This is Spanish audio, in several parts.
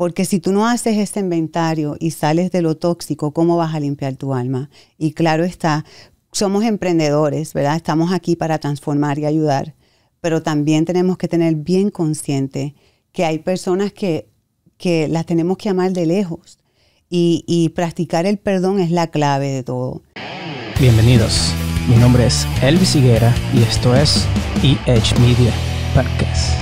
Porque si tú no haces este inventario y sales de lo tóxico, ¿cómo vas a limpiar tu alma? Y claro está, somos emprendedores, ¿verdad? Estamos aquí para transformar y ayudar, pero también tenemos que tener bien consciente que hay personas que, que las tenemos que amar de lejos y, practicar el perdón es la clave de todo. Bienvenidos, mi nombre es Elvis Higuera y esto es EH Media Podcast.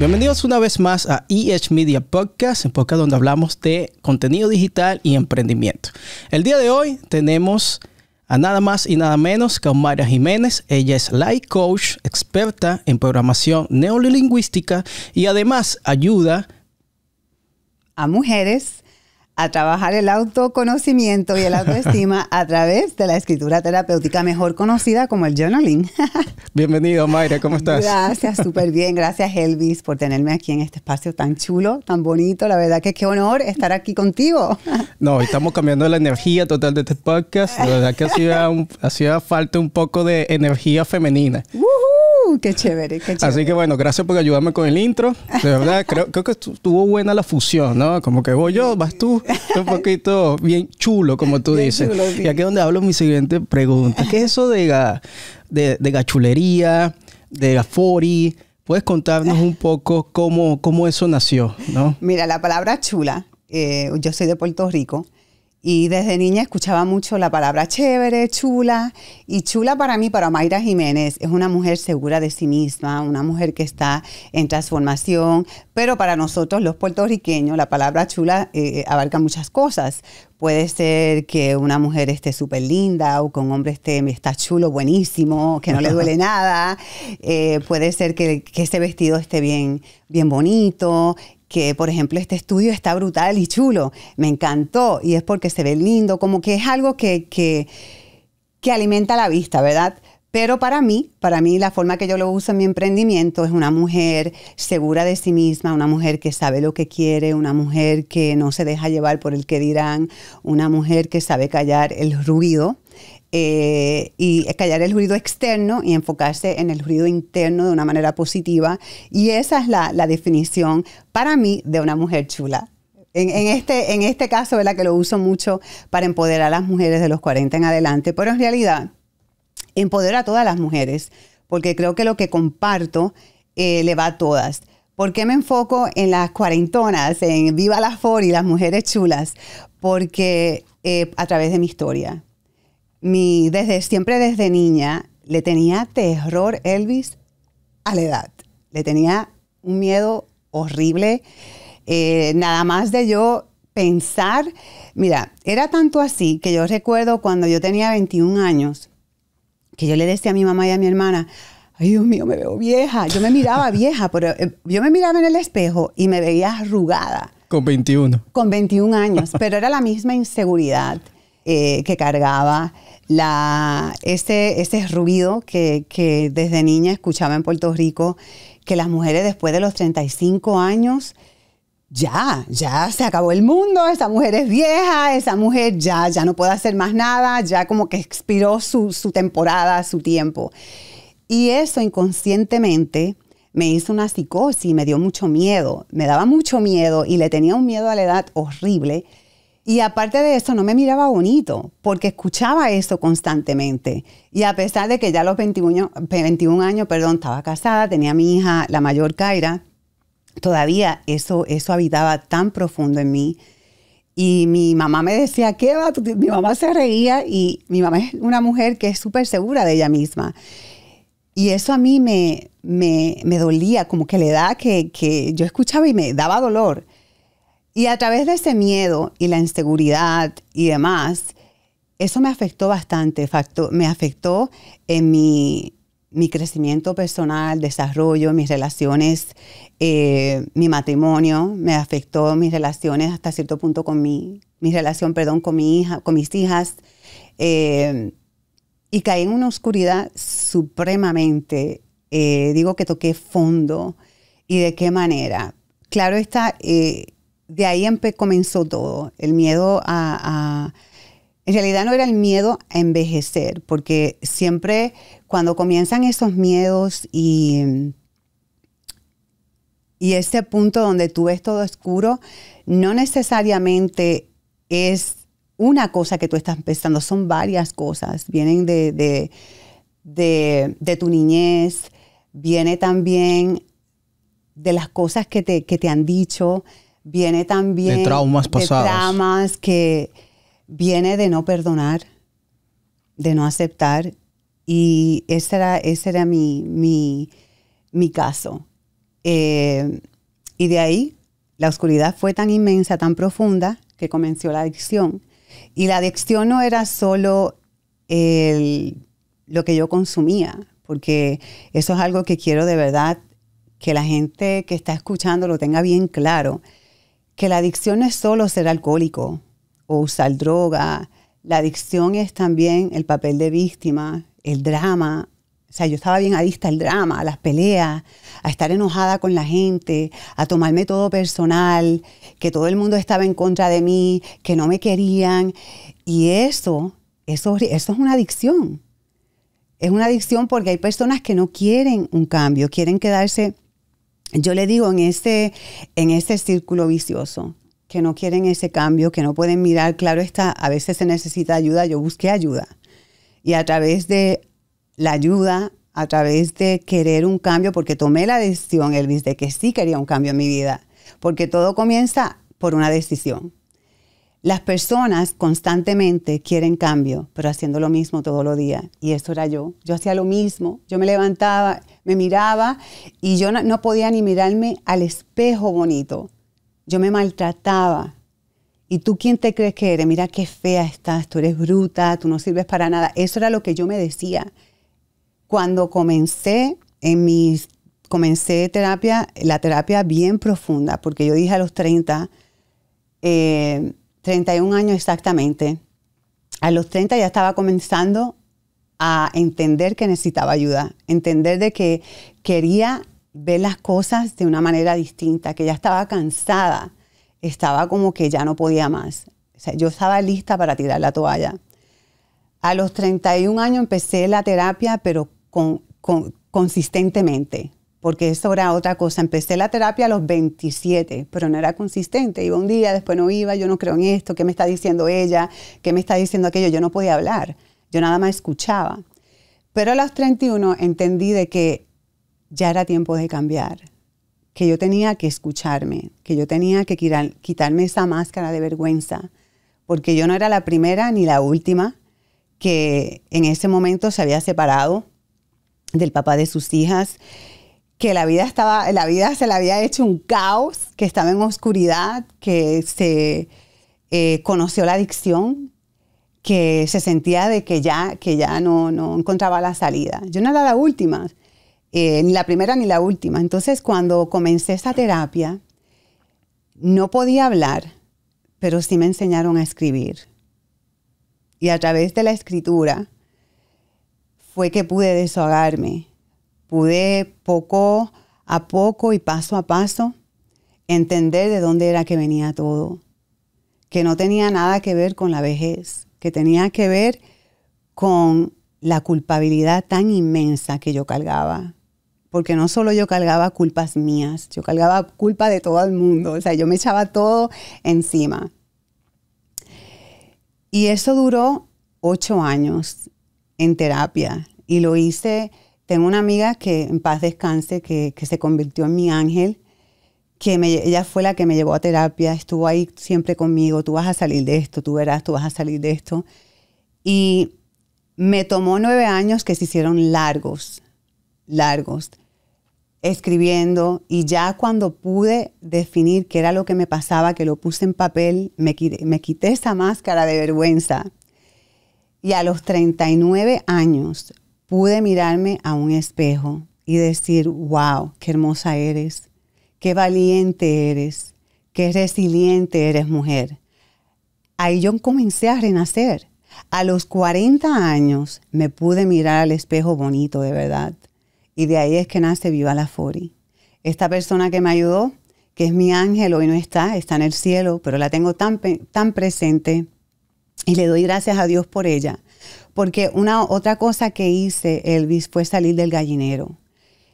Bienvenidos una vez más a EH Media Podcast, en podcast donde hablamos de contenido digital y emprendimiento. El día de hoy tenemos a nada más y nada menos que a María Jiménez. Ella es Life Coach, experta en programación neolingüística y además ayuda a mujeres a trabajar el autoconocimiento y el autoestima a través de la escritura terapéutica mejor conocida como el journaling. Bienvenido, Mayra, ¿cómo estás? Gracias, súper bien. Gracias, Elvis, por tenerme aquí en este espacio tan chulo, tan bonito. La verdad que qué honor estar aquí contigo. No, estamos cambiando la energía total de este podcast. La verdad que hacía, sido hacía falta un poco de energía femenina. Uh, qué chévere, qué chévere. Así que bueno, gracias por ayudarme con el intro. De verdad, creo, que estuvo buena la fusión, ¿no? Como que voy yo, vas tú. Un poquito bien chulo, como tú dices. y aquí es donde hablo mi siguiente pregunta. ¿Qué es eso de, de, gachulería, de gafori? ¿Puedes contarnos un poco cómo, cómo eso nació, no? Mira, la palabra chula, eh, yo soy de Puerto Rico. Y desde niña escuchaba mucho la palabra chévere, chula, y chula para mí, para Mayra Jiménez, es una mujer segura de sí misma, una mujer que está en transformación, pero para nosotros los puertorriqueños la palabra chula eh, abarca muchas cosas. Puede ser que una mujer esté súper linda o que un hombre esté, está chulo, buenísimo, que no le duele nada. Eh, puede ser que, ese vestido esté bien, bien bonito que, por ejemplo, este estudio está brutal y chulo, me encantó, y es porque se ve lindo, como que es algo que, que, que alimenta la vista, ¿verdad? Pero para mí, para mí la forma que yo lo uso en mi emprendimiento es una mujer segura de sí misma, una mujer que sabe lo que quiere, una mujer que no se deja llevar por el que dirán, una mujer que sabe callar el ruido, eh, y callar el ruido externo y enfocarse en el ruido interno de una manera positiva. Y esa es la, la definición para mí de una mujer chula. En, este, en este caso, ¿verdad? Que lo uso mucho para empoderar a las mujeres de los 40 en adelante, pero en realidad empodera a todas las mujeres, porque creo que lo que comparto eh, le va a todas. ¿Por qué me enfoco en las cuarentonas, en Viva la For y las mujeres chulas? Porque eh, a través de mi historia, mi, desde siempre desde niña le tenía terror Elvis a la edad. Le tenía un miedo horrible. Eh, nada más de yo pensar, mira, era tanto así que yo recuerdo cuando yo tenía 21 años, que yo le decía a mi mamá y a mi hermana, ay Dios mío, me veo vieja. Yo me miraba vieja, pero eh, yo me miraba en el espejo y me veía arrugada. Con 21. Con 21 años, pero era la misma inseguridad eh, que cargaba la, este, este ruido que, desde niña escuchaba en Puerto Rico, que las mujeres después de los 35 años ya, ya se acabó el mundo, esa mujer es vieja, esa mujer ya, ya no puede hacer más nada, ya como que expiró su, su, temporada, su tiempo. Y eso inconscientemente me hizo una psicosis, me dio mucho miedo, me daba mucho miedo y le tenía un miedo a la edad horrible y aparte de eso, no me miraba bonito, porque escuchaba eso constantemente. Y a pesar de que ya a los 21, años, perdón, estaba casada, tenía mi hija, la mayor Kaira, todavía eso, eso habitaba tan profundo en mí. Y mi mamá me decía, ¿qué va? Mi mamá se reía y mi mamá es una mujer que es súper segura de ella misma. Y eso a mí me, me, dolía, como que la edad que, que yo escuchaba y me daba dolor. Y a través de ese miedo y la inseguridad y demás, eso me afectó bastante, me afectó en mi, crecimiento personal, desarrollo, mis relaciones, eh, mi matrimonio, me afectó mis relaciones hasta cierto punto con mi, mi relación, perdón, con, mi hija, con mis hijas. Eh, y caí en una oscuridad supremamente, eh, digo que toqué fondo. ¿Y de qué manera? Claro está, eh, de ahí comenzó todo, el miedo a, En realidad no era el miedo a envejecer, porque siempre cuando comienzan esos miedos y... Y ese punto donde tú ves todo oscuro, no necesariamente es una cosa que tú estás pensando, son varias cosas. Vienen de, tu niñez, viene también de las cosas que te, que te han dicho, viene también de traumas de Traumas que viene de no perdonar, de no aceptar. Y ese era, ese era mi, mi, caso. Eh, y de ahí la oscuridad fue tan inmensa, tan profunda, que comenzó la adicción. Y la adicción no era solo lo que yo consumía, porque eso es algo que quiero de verdad que la gente que está escuchando lo tenga bien claro que la adicción no es solo ser alcohólico o usar droga, la adicción es también el papel de víctima, el drama. O sea, yo estaba bien adicta al drama, a las peleas, a estar enojada con la gente, a tomarme todo personal, que todo el mundo estaba en contra de mí, que no me querían. Y eso, eso, eso es una adicción. Es una adicción porque hay personas que no quieren un cambio, quieren quedarse yo le digo este, en este, círculo vicioso, que no quieren ese cambio, que no pueden mirar, claro está, a veces se necesita ayuda, yo busqué ayuda. Y a través de la ayuda, a través de querer un cambio, porque tomé la decisión, Elvis, de que sí quería un cambio en mi vida, porque todo comienza por una decisión. Las personas constantemente quieren cambio, pero haciendo lo mismo todos los días. Y eso era yo. Yo hacía lo mismo. Yo me levantaba, me miraba y yo no, podía ni mirarme al espejo bonito. Yo me maltrataba. ¿Y tú quién te crees que eres? Mira qué fea estás, tú eres bruta, tú no sirves para nada. Eso era lo que yo me decía. Cuando comencé en mis comencé terapia, la terapia bien profunda, porque yo dije a los 30, eh, 31 años exactamente. A los 30 ya estaba comenzando a entender que necesitaba ayuda, entender de que quería ver las cosas de una manera distinta, que ya estaba cansada, estaba como que ya no podía más. O yo estaba lista para tirar la toalla. A los 31 años empecé la terapia, pero consistentemente porque eso era otra cosa. Empecé la terapia a los 27, pero no era consistente. Iba un día, después no iba, yo no creo en esto, ¿qué me está diciendo ella? ¿Qué me está diciendo aquello? Yo no podía hablar, yo nada más escuchaba. Pero a los 31 entendí de que ya era tiempo de cambiar, que yo tenía que escucharme, que yo tenía que quitarme esa máscara de vergüenza, porque yo no era la primera ni la última que en ese momento se había separado del papá de sus hijas que la vida estaba, la vida se la había hecho un caos, que estaba en oscuridad, que se eh, conoció la adicción, que se sentía de que ya, que ya no, encontraba la salida. Yo no era la última, eh, ni la primera ni la última. Entonces cuando comencé esta terapia, no podía hablar, pero sí me enseñaron a escribir. Y a través de la escritura fue que pude desahogarme pude poco a poco y paso a paso entender de dónde era que venía todo, que no tenía nada que ver con la vejez, que tenía que ver con la culpabilidad tan inmensa que yo cargaba, porque no solo yo cargaba culpas mías, yo cargaba culpa de todo el mundo, o sea, yo me echaba todo encima. Y eso duró ocho años en terapia y lo hice tengo una amiga que en paz descanse, que, se convirtió en mi ángel, que ella fue la que me llevó a terapia, estuvo ahí siempre conmigo, tú vas a salir de esto, tú verás, tú vas a salir de esto. Y me tomó nueve años que se hicieron largos, largos, escribiendo y ya cuando pude definir qué era lo que me pasaba, que lo puse en papel, me, me quité esa máscara de vergüenza. Y a los 39 años pude mirarme a un espejo y decir, wow, qué hermosa eres, qué valiente eres, qué resiliente eres mujer. Ahí yo comencé a renacer. A los 40 años me pude mirar al espejo bonito de verdad. Y de ahí es que nace Viva la Fori. Esta persona que me ayudó, que es mi ángel, hoy no está, está en el cielo, pero la tengo tan, tan presente y le doy gracias a Dios por ella porque una otra cosa que hice, Elvis, fue salir del gallinero.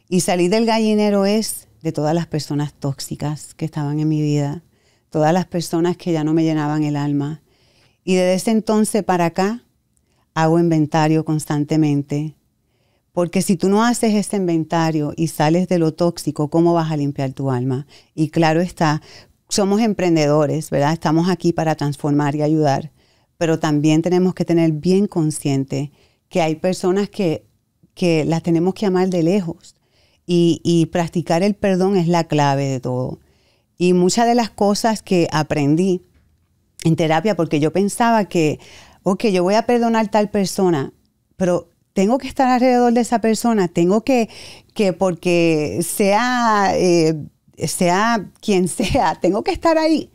Y salir del gallinero es de todas las personas tóxicas que estaban en mi vida, todas las personas que ya no me llenaban el alma. Y desde ese entonces para acá hago inventario constantemente. Porque si tú no haces ese inventario y sales de lo tóxico, ¿cómo vas a limpiar tu alma? Y claro está, somos emprendedores, ¿verdad? Estamos aquí para transformar y ayudar pero también tenemos que tener bien consciente que hay personas que, las tenemos que amar de lejos y, practicar el perdón es la clave de todo. Y muchas de las cosas que aprendí en terapia, porque yo pensaba que, ok, yo voy a perdonar tal persona, pero tengo que estar alrededor de esa persona, tengo que, que porque sea, eh, sea quien sea, tengo que estar ahí.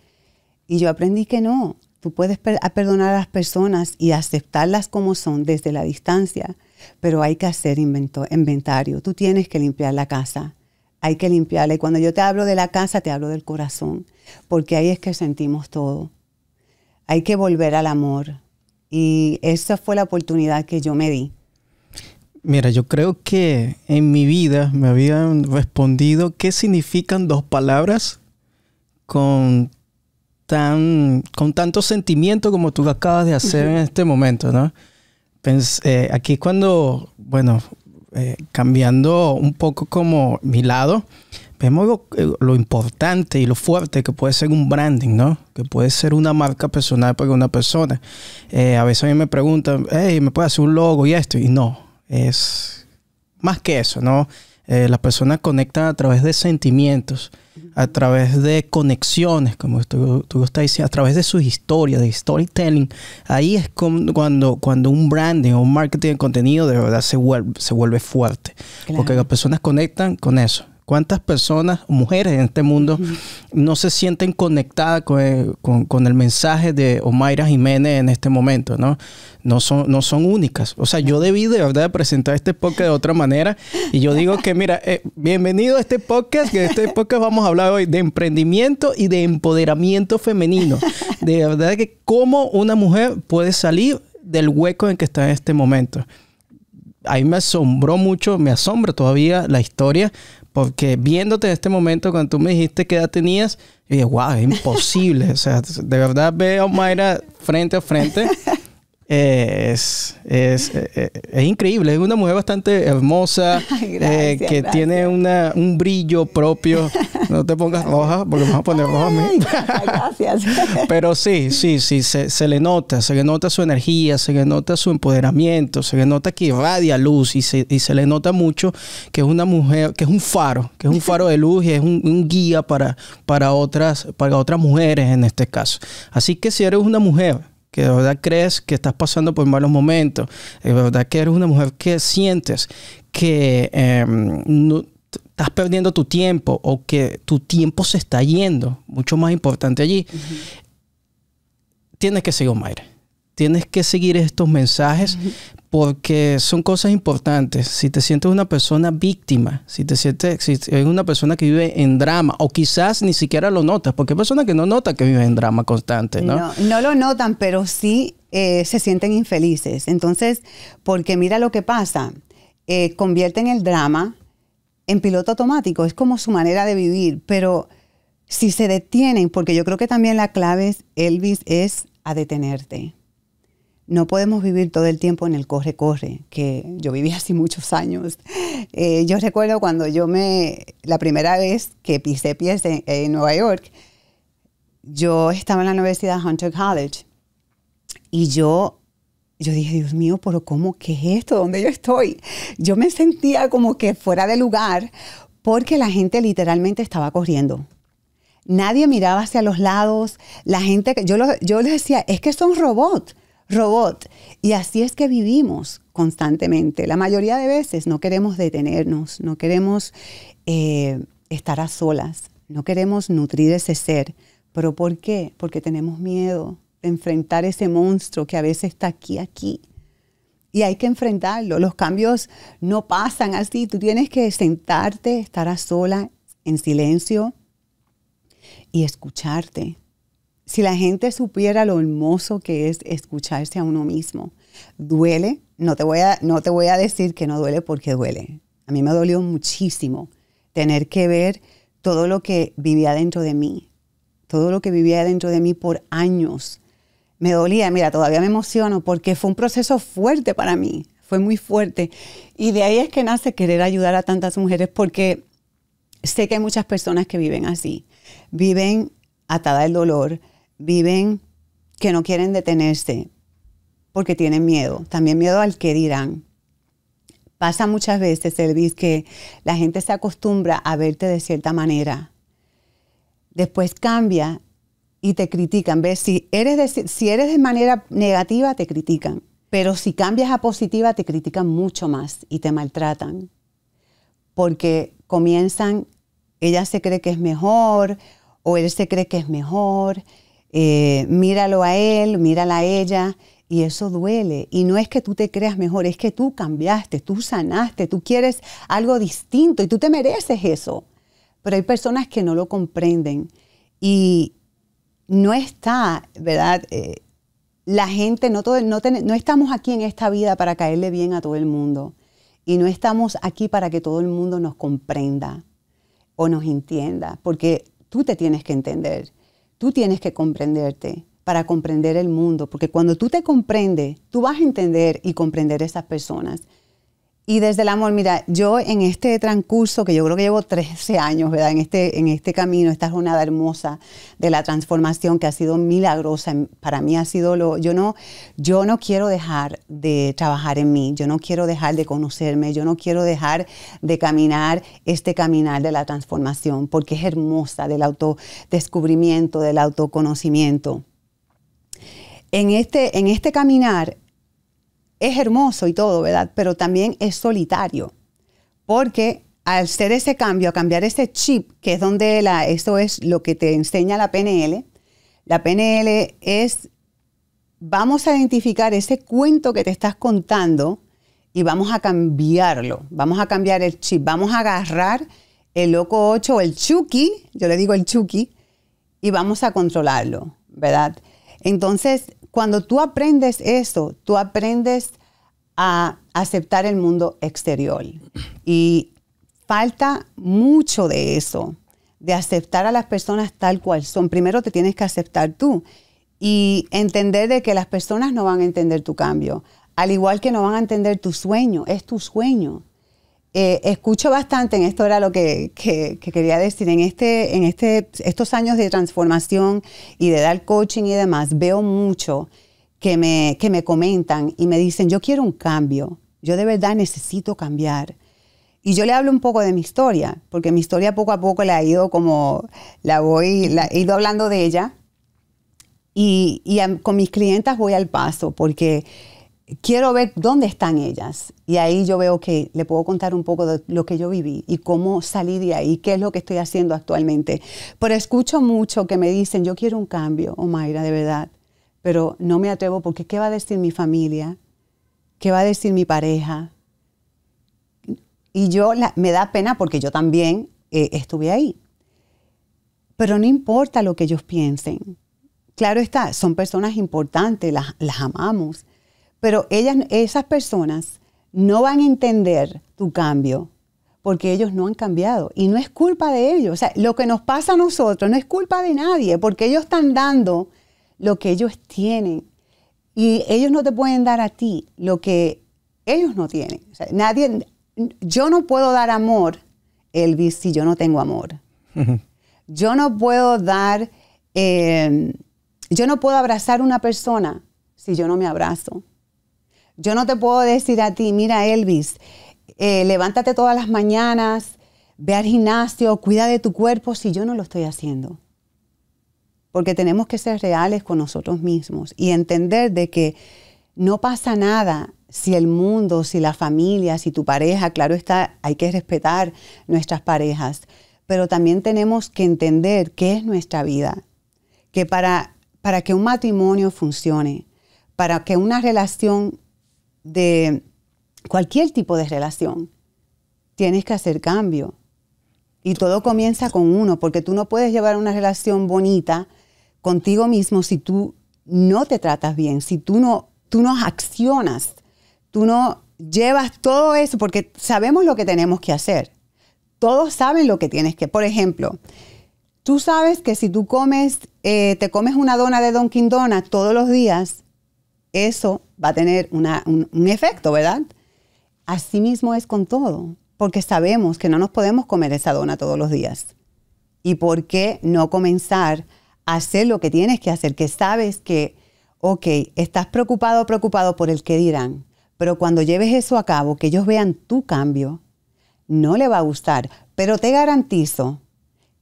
Y yo aprendí que no, Tú puedes perdonar a las personas y aceptarlas como son desde la distancia, pero hay que hacer inventario. Tú tienes que limpiar la casa. Hay que limpiarla. Y cuando yo te hablo de la casa, te hablo del corazón, porque ahí es que sentimos todo. Hay que volver al amor. Y esa fue la oportunidad que yo me di. Mira, yo creo que en mi vida me habían respondido qué significan dos palabras con tan, con tanto sentimiento como tú acabas de hacer en este momento, ¿no? Eh, aquí cuando, bueno, eh, cambiando un poco como mi lado, vemos eh, lo, importante y lo fuerte que puede ser un branding, ¿no? Que puede ser una marca personal para una persona. a veces a mí me preguntan, ¿me puedes hacer un logo y esto? Y no, es más que eso, ¿no? las personas conectan a través de sentimientos a través de conexiones, como tú, estás diciendo, a través de sus historias, de storytelling. Ahí es cuando, cuando un branding o un marketing de contenido de verdad se vuelve, se vuelve fuerte. Porque las personas conectan con eso. ¿Cuántas personas, mujeres en este mundo, no se sienten conectadas eh, con, el mensaje de Omaira Jiménez en este momento? ¿no? No, son, no son únicas. O sea, yo debí de verdad presentar este podcast de otra manera. Y yo digo que, mira, eh, bienvenido a este podcast, que en este podcast vamos a hablar hoy de emprendimiento y de empoderamiento femenino. De verdad que cómo una mujer puede salir del hueco en que está en este momento ahí me asombró mucho, me asombra todavía la historia porque viéndote en este momento, cuando tú me dijiste qué edad tenías, yo dije, wow, imposible. o sea, de verdad veo a Mayra frente a frente es, eh, eh, es, increíble, es una mujer bastante hermosa, eh, que tiene una, un brillo propio. No te pongas roja, porque me vas a poner roja a mí. Gracias. Pero sí, sí, sí, se, le nota, se le nota su energía, se le nota su empoderamiento, se le nota que irradia luz y se, le nota mucho que es una mujer, que es un faro, que es un faro de luz y es un, un guía para, para, otras, para otras mujeres en este caso. Así que si eres una mujer que de verdad crees que estás pasando por malos momentos, eh, de verdad que eres una mujer que sientes que em, no, estás perdiendo tu tiempo o que tu tiempo se está yendo, mucho más importante allí, tienes que seguir un tienes que seguir estos mensajes porque son cosas importantes. Si te sientes una persona víctima, si te sientes si es una persona que vive en drama o quizás ni siquiera lo notas, porque hay personas que no notan que viven en drama constante, ¿no? No, lo notan, pero sí eh, se sienten infelices. Entonces, porque mira lo que pasa, eh, convierten el drama en piloto automático, es como su manera de vivir, pero si se detienen, porque yo creo que también la clave, es, Elvis, es a detenerte no podemos vivir todo el tiempo en el corre-corre, que yo viví así muchos años. Eh, yo recuerdo cuando yo me, la primera vez que pisé pies en, Nueva York, yo estaba en la Universidad Hunter College y yo, yo dije, Dios mío, pero ¿cómo? ¿Qué es esto? ¿Dónde yo estoy? Yo me sentía como que fuera de lugar porque la gente literalmente estaba corriendo. Nadie miraba hacia los lados, la gente, yo, yo les decía, es que son robots robot. Y así es que vivimos constantemente. La mayoría de veces no queremos detenernos, no queremos eh, estar a solas, no queremos nutrir ese ser. ¿Pero por qué? Porque tenemos miedo de enfrentar ese monstruo que a veces está aquí, aquí. Y hay que enfrentarlo. Los cambios no pasan así. Tú tienes que sentarte, estar a sola, en silencio y escucharte. Si la gente supiera lo hermoso que es escucharse a uno mismo, duele, no te voy a, no te voy a decir que no duele porque duele. A mí me dolió muchísimo tener que ver todo lo que vivía dentro de mí, todo lo que vivía dentro de mí por años. Me dolía, mira, todavía me emociono porque fue un proceso fuerte para mí, fue muy fuerte. Y de ahí es que nace querer ayudar a tantas mujeres porque sé que hay muchas personas que viven así, viven atada al dolor, viven que no quieren detenerse porque tienen miedo, también miedo al que dirán. Pasa muchas veces, Elvis, que la gente se acostumbra a verte de cierta manera. Después cambia y te critican. ¿Ves? Si eres si eres de manera negativa, te critican. Pero si cambias a positiva, te critican mucho más y te maltratan. Porque comienzan, ella se cree que es mejor o él se cree que es mejor eh, míralo a él, mírala a ella, y eso duele. Y no es que tú te creas mejor, es que tú cambiaste, tú sanaste, tú quieres algo distinto y tú te mereces eso. Pero hay personas que no lo comprenden y no está, ¿verdad? Eh, la gente, no, no, no estamos aquí en esta vida para caerle bien a todo el mundo. Y no estamos aquí para que todo el mundo nos comprenda o nos entienda, porque tú te tienes que entender. Tú tienes que comprenderte para comprender el mundo, porque cuando tú te comprendes, tú vas a entender y comprender a esas personas. Y desde el amor, mira, yo en este transcurso, que yo creo que llevo 13 años, ¿verdad? En este, en este camino, esta jornada hermosa de la transformación que ha sido milagrosa, para mí ha sido lo, yo no, yo no quiero dejar de trabajar en mí, yo no quiero dejar de conocerme, yo no quiero dejar de caminar este caminar de la transformación, porque es hermosa, del autodescubrimiento, del autoconocimiento. En este, en este caminar es hermoso y todo, ¿verdad? Pero también es solitario, porque al hacer ese cambio, a cambiar ese chip, que es donde la, esto es lo que te enseña la PNL, la PNL es, vamos a identificar ese cuento que te estás contando y vamos a cambiarlo, vamos a cambiar el chip, vamos a agarrar el loco 8 o el Chucky, yo le digo el Chucky, y vamos a controlarlo, ¿verdad? Entonces, cuando tú aprendes eso, tú aprendes a aceptar el mundo exterior. Y falta mucho de eso, de aceptar a las personas tal cual son. Primero te tienes que aceptar tú y entender de que las personas no van a entender tu cambio, al igual que no van a entender tu sueño, es tu sueño. Eh, escucho bastante, en esto era lo que, quería decir, en, este, en este, estos años de transformación y de dar coaching y demás, veo mucho que me, que me comentan y me dicen, yo quiero un cambio, yo de verdad necesito cambiar. Y yo le hablo un poco de mi historia, porque mi historia poco a poco la he ido como, la voy, la, he ido hablando de ella. Y, y con mis clientas voy al paso, porque quiero ver dónde están ellas. Y ahí yo veo que le puedo contar un poco de lo que yo viví y cómo salí de ahí, qué es lo que estoy haciendo actualmente. Pero escucho mucho que me dicen, yo quiero un cambio, Omaira, de verdad, pero no me atrevo porque ¿qué va a decir mi familia? ¿Qué va a decir mi pareja? Y yo me da pena porque yo también eh, estuve ahí. Pero no importa lo que ellos piensen. Claro está, son personas importantes, las amamos pero ellas, esas personas no van a entender tu cambio porque ellos no han cambiado. Y no es culpa de ellos. O sea, lo que nos pasa a nosotros no es culpa de nadie porque ellos están dando lo que ellos tienen. Y ellos no te pueden dar a ti lo que ellos no tienen. nadie, yo no puedo dar amor, Elvis, si yo no tengo amor. yo no puedo dar, eh, yo no puedo abrazar a una persona si yo no me abrazo. Yo no te puedo decir a ti, mira Elvis, eh, levántate todas las mañanas, ve al gimnasio, cuida de tu cuerpo si yo no lo estoy haciendo. Porque tenemos que ser reales con nosotros mismos y entender de que no pasa nada si el mundo, si la familia, si tu pareja, claro está, hay que respetar nuestras parejas, pero también tenemos que entender qué es nuestra vida, que para, para que un matrimonio funcione, para que una relación de cualquier tipo de relación, tienes que hacer cambio. Y todo comienza con uno, porque tú no puedes llevar una relación bonita contigo mismo si tú no te tratas bien, si tú no, tú no accionas, tú no llevas todo eso, porque sabemos lo que tenemos que hacer. Todos saben lo que tienes que. Por ejemplo, tú sabes que si tú comes, eh, te comes una dona de Dunkin' Donuts todos los días, eso va a tener un, efecto, ¿verdad? Asimismo es con todo, porque sabemos que no nos podemos comer esa dona todos los días. ¿Y por qué no comenzar a hacer lo que tienes que hacer? Que sabes que, ok, estás preocupado preocupado por el que dirán, pero cuando lleves eso a cabo, que ellos vean tu cambio, no le va a gustar, pero te garantizo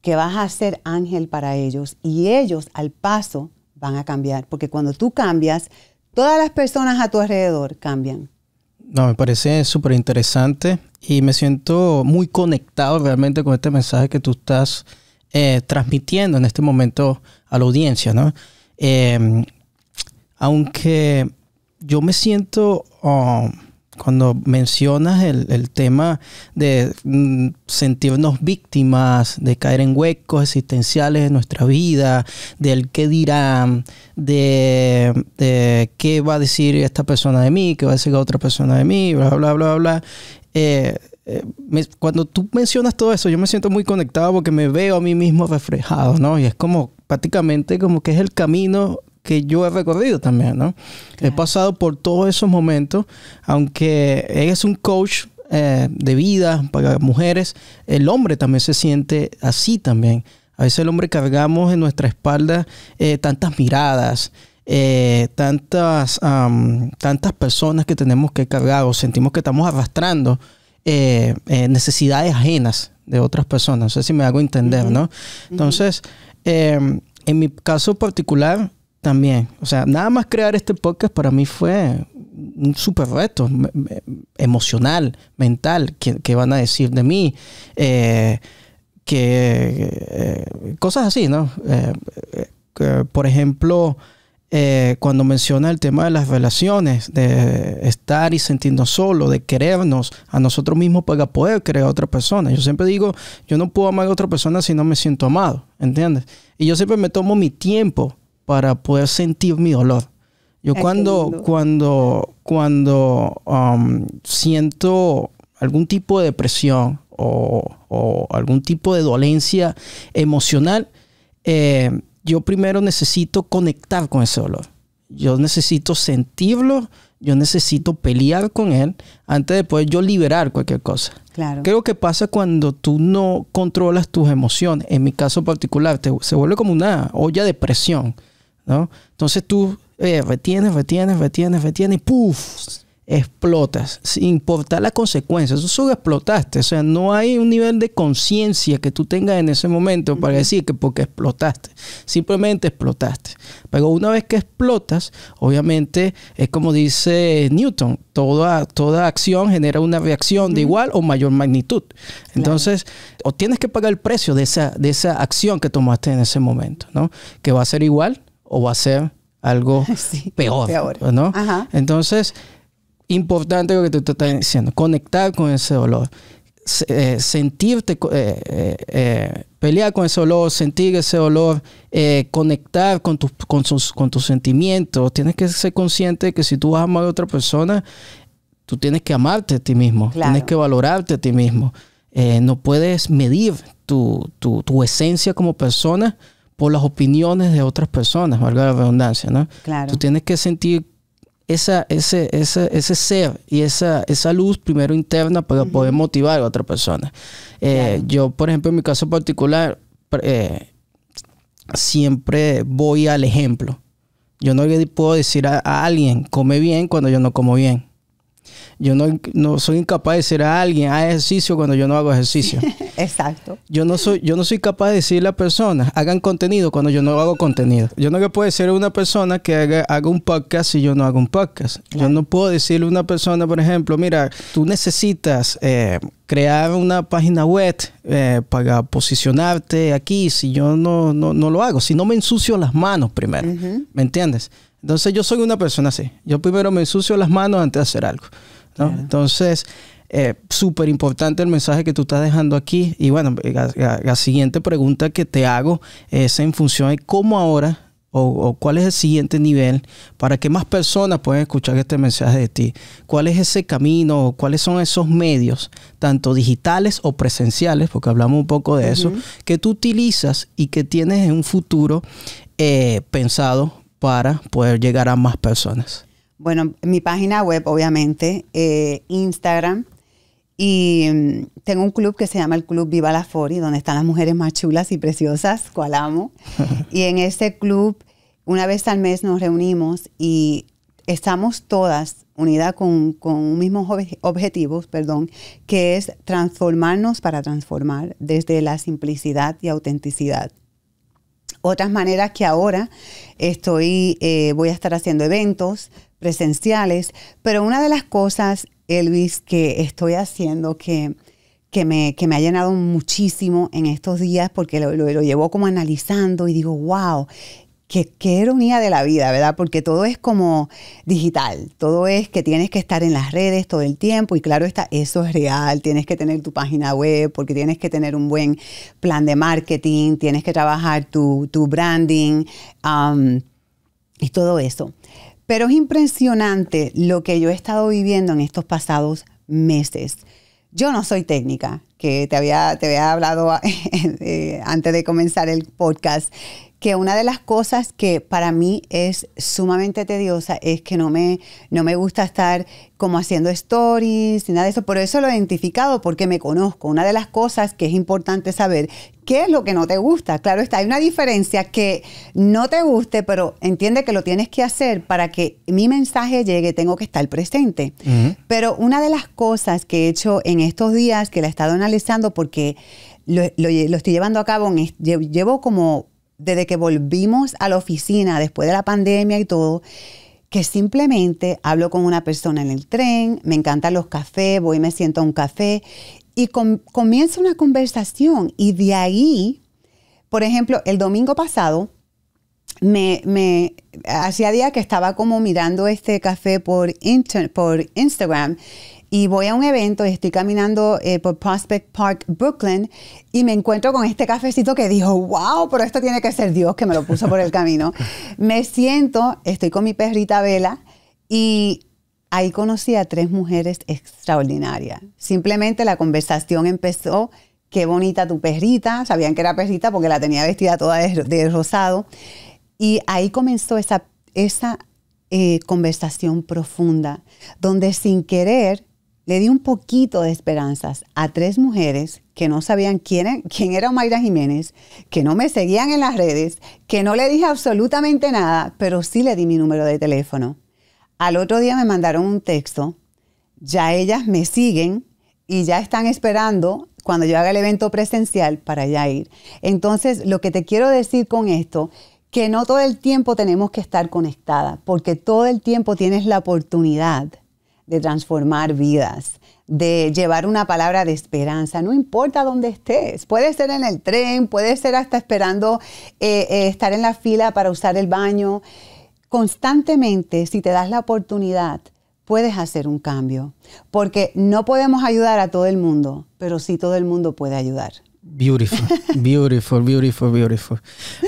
que vas a ser ángel para ellos y ellos al paso van a cambiar, porque cuando tú cambias, Todas las personas a tu alrededor cambian. No, me parece súper interesante y me siento muy conectado realmente con este mensaje que tú estás eh, transmitiendo en este momento a la audiencia, ¿no? Eh, aunque yo me siento... Um, cuando mencionas el, tema de mm, sentirnos víctimas, de caer en huecos existenciales de nuestra vida, del qué dirán, de, qué va a decir esta persona de mí, qué va a decir otra persona de mí, bla, bla, bla, bla. Eh, eh, cuando tú mencionas todo eso, yo me siento muy conectado porque me veo a mí mismo reflejado, ¿no? Y es como prácticamente como que es el camino que yo he recorrido también, ¿no? He pasado por todos esos momentos, aunque es un coach eh, de vida para mujeres, el hombre también se siente así también. A veces el hombre cargamos en nuestra espalda eh, tantas miradas, eh, tantas, tantas personas que tenemos que cargar o sentimos que estamos arrastrando necesidades ajenas de otras personas. No sé si me hago entender, ¿no? Entonces, em, en mi caso particular, también, o sea, nada más crear este podcast para mí fue un super reto emocional, mental, que, van a decir de mí, eh, que eh, cosas así, ¿no? Eh, por ejemplo, cuando menciona el tema de las relaciones, de estar y sentirnos solo, de querernos a nosotros mismos para poder querer a otra persona. Yo siempre digo, yo no puedo amar a otra persona si no me siento amado, ¿entiendes? Y yo siempre me tomo mi tiempo para poder sentir mi dolor. Yo cuando, cuando, cuando um, siento algún tipo de depresión o, algún tipo de dolencia emocional, eh, yo primero necesito conectar con ese dolor. Yo necesito sentirlo, yo necesito pelear con él antes de poder yo liberar cualquier cosa. Claro. Creo que pasa cuando tú no controlas tus emociones. En mi caso particular, se vuelve como una olla de presión. Entonces tú eh, retienes, retienes, retienes, retienes y ¡puf! explotas, sin importar las consecuencias. tú solo explotaste. O sea, no hay un nivel de conciencia que tú tengas en ese momento para decir que porque explotaste. Simplemente explotaste. Pero una vez que explotas, obviamente es como dice Newton, toda, toda acción genera una reacción de igual o mayor magnitud. Entonces, o tienes que pagar el precio de esa, de esa acción que tomaste en ese momento, ¿no? Que va a ser igual o va a ser algo peor, pues, ¿no? Entonces, importante lo que tú te estás diciendo, conectar con ese dolor, eh, sentirte, eh, eh, pelear con ese dolor, sentir ese dolor, conectar con, sus, con tus sentimientos. Tienes que ser consciente de que si tú vas a amar a otra persona, tú tienes que amarte a ti mismo, tienes que valorarte a ti mismo. no puedes medir tu, tu esencia como persona por las opiniones de otras personas, valga la redundancia, ¿no? Claro. Tú tienes que sentir esa, ese, ese, ser y esa, esa luz primero interna para poder motivar a otra persona. Eh, yo, por ejemplo, en mi caso particular, eh, siempre voy al ejemplo. Yo no puedo decir a, alguien, come bien cuando yo no como bien. Yo no, soy incapaz de decir a alguien, haz ah, ejercicio cuando yo no hago ejercicio. Exacto. Yo no, soy, yo no soy capaz de decirle a persona, hagan contenido cuando yo no hago contenido. Yo no puedo decirle a una persona que haga, un podcast si yo no hago un podcast. Yo no puedo decirle a una persona, por ejemplo, mira, tú necesitas eh, crear una página web eh, para posicionarte aquí si yo no, lo hago, si no me ensucio las manos primero. ¿Me entiendes? Entonces yo soy una persona así. Yo primero me ensucio las manos antes de hacer algo. Entonces, eh, súper importante el mensaje que tú estás dejando aquí. Y bueno, eh, la, siguiente pregunta que te hago es en función de cómo ahora o, cuál es el siguiente nivel para que más personas puedan escuchar este mensaje de ti. ¿Cuál es ese camino? O ¿Cuáles son esos medios, tanto digitales o presenciales, porque hablamos un poco de eso, que tú utilizas y que tienes en un futuro eh, pensado para poder llegar a más personas? Bueno, mi página web, obviamente, eh, Instagram. Y mm, tengo un club que se llama el Club Viva la Fori, donde están las mujeres más chulas y preciosas, cual amo. y en ese club, una vez al mes nos reunimos y estamos todas unidas con, con un mismo objetivo, perdón, que es transformarnos para transformar desde la simplicidad y autenticidad. Otras maneras que ahora estoy, eh, voy a estar haciendo eventos presenciales, pero una de las cosas, Elvis, que estoy haciendo que, que, me, que me ha llenado muchísimo en estos días, porque lo, lo, lo llevo como analizando y digo, wow, Qué, un ironía de la vida, ¿verdad? Porque todo es como digital, todo es que tienes que estar en las redes todo el tiempo y claro está, eso es real, tienes que tener tu página web porque tienes que tener un buen plan de marketing, tienes que trabajar tu, tu branding y todo eso. Pero es impresionante lo que yo he estado viviendo en estos pasados meses. Yo no soy técnica, que te había, te había hablado eh, antes de comenzar el podcast que una de las cosas que para mí es sumamente tediosa es que no me, no me gusta estar como haciendo stories y nada de eso. Por eso lo he identificado, porque me conozco. Una de las cosas que es importante saber, ¿qué es lo que no te gusta? Claro está, hay una diferencia que no te guste, pero entiende que lo tienes que hacer para que mi mensaje llegue, tengo que estar presente. Pero una de las cosas que he hecho en estos días, que la he estado analizando porque lo, estoy llevando a cabo, en, llevo como desde que volvimos a la oficina después de la pandemia y todo, que simplemente hablo con una persona en el tren, me encantan los cafés, voy y me siento a un café y comienzo comienza una conversación. Y de ahí, por ejemplo, el domingo pasado, me, hacía día que estaba como mirando este café por, por Instagram y voy a un evento y estoy caminando eh, por Prospect Park, Brooklyn, y me encuentro con este cafecito que dijo, wow, pero esto tiene que ser Dios que me lo puso por el camino. me siento, estoy con mi perrita Vela y ahí conocí a tres mujeres extraordinarias. Simplemente la conversación empezó, qué bonita tu perrita, sabían que era perrita porque la tenía vestida toda de, rosado, y ahí comenzó esa... esa eh, conversación profunda, donde sin querer le di un poquito de esperanzas a tres mujeres que no sabían e-, quién, era Mayra Jiménez, que no me seguían en las redes, que no le dije absolutamente nada, pero sí le di mi número de teléfono. Al otro día me mandaron un texto, ya ellas me siguen y ya están esperando cuando yo haga el evento presencial para ya ir. Entonces, lo que te quiero decir con esto, que no todo el tiempo tenemos que estar conectada, porque todo el tiempo tienes la oportunidad de transformar vidas, de llevar una palabra de esperanza, no importa dónde estés. Puede ser en el tren, puede ser hasta esperando eh, eh, estar en la fila para usar el baño. Constantemente, si te das la oportunidad, puedes hacer un cambio, porque no podemos ayudar a todo el mundo, pero sí todo el mundo puede ayudar. Beautiful, beautiful, beautiful, beautiful.